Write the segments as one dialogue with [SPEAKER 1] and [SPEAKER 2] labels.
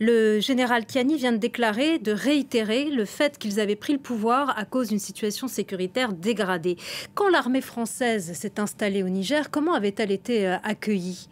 [SPEAKER 1] le général Kiani vient de déclarer, de réitérer le fait qu'ils avaient pris le pouvoir à cause d'une situation sécuritaire dégradée. Quand l'armée française s'est installée au Niger, comment avait-elle été euh, accueillie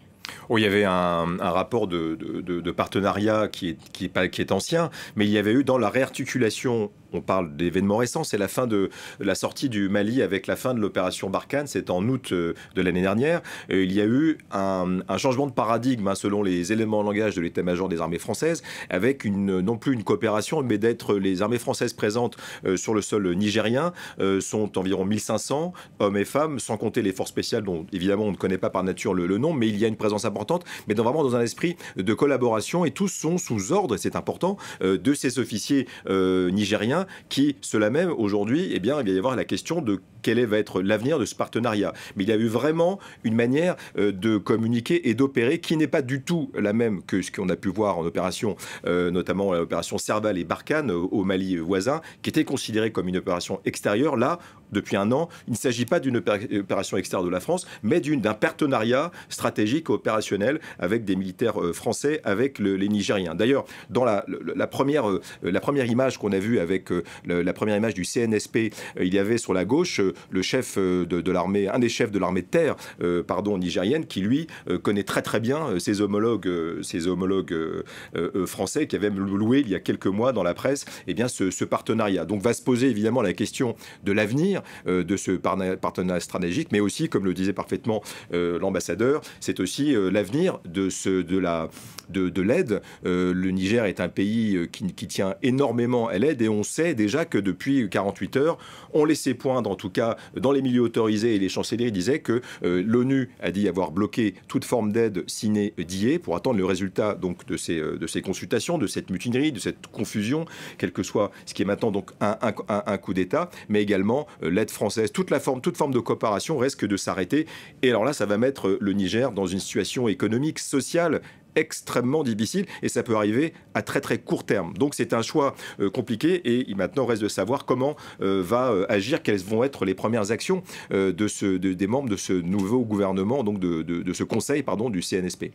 [SPEAKER 2] Oh, il y avait un, rapport de, partenariat qui est, qui, qui est ancien, mais il y avait eu dans la réarticulation, on parle d'événements récents, c'est la fin de la sortie du Mali avec la fin de l'opération Barkhane, c'est en août euh, de l'année dernière. il y a eu un, changement de paradigme hein, selon les éléments de langage de l'état-major des armées françaises, avec une, non plus une coopération, mais d'être les armées françaises présentes euh, sur le sol nigérien euh, sont environ 1500 hommes et femmes, sans compter les forces spéciales dont évidemment on ne connaît pas par nature le nom, mais il y a une présence importante, mais dans, vraiment dans un esprit de collaboration et tous sont sous ordre, c'est important, euh, de ces officiers euh, nigériens qui, cela même, aujourd'hui, et eh bien, il va y avoir la question de quel va être l'avenir de ce partenariat. Mais il y a eu vraiment une manière euh, de communiquer et d'opérer qui n'est pas du tout la même que ce qu'on a pu voir en opération, euh, notamment l'opération Serval et Barkhane euh, au Mali voisin, qui était considérée comme une opération extérieure. Là, depuis un an, il ne s'agit pas d'une opération extérieure de la France, mais d'un partenariat stratégique opérationnel avec des militaires français, avec les Nigériens. D'ailleurs, dans première, la première image qu'on a vue avec la première image du CNSP, il y avait sur la gauche le, chef euh, de, l'armée, un des chefs de l'armée de terre, euh, pardon, nigérienne, qui lui euh, connaît très très bien ses homologues, ses homologues français, qui avaient loué il y a quelques mois dans la presse, et eh bien ce, partenariat. Donc va se poser évidemment la question de l'avenir de ce partenariat stratégique, mais aussi, comme le disait parfaitement l'ambassadeur, c'est aussi l'avenir de ce la de, l'aide. le Niger est un pays qui, qui tient énormément à l'aide et on sait déjà que depuis 48 heures, on laissait poindre en tout cas dans les milieux autorisés, et les chanceliers disaient que euh, l'ONU a dit avoir bloqué toute forme d'aide ciné d'IE pour attendre le résultat donc, de, ces, euh, de ces consultations, de cette mutinerie, de cette confusion, quel que soit ce qui est maintenant donc un, coup d'État, mais également euh, l'aide française. Toute, la forme, toute forme de coopération risque de s'arrêter. Et alors là, ça va mettre le Niger dans une situation économique, sociale extrêmement difficile et ça peut arriver à très très court terme. Donc c'est un choix euh, compliqué et il maintenant reste de savoir comment euh, va euh, agir, quelles vont être les premières actions de des membres de ce nouveau gouvernement, donc de, de ce conseil pardon, du CNSP.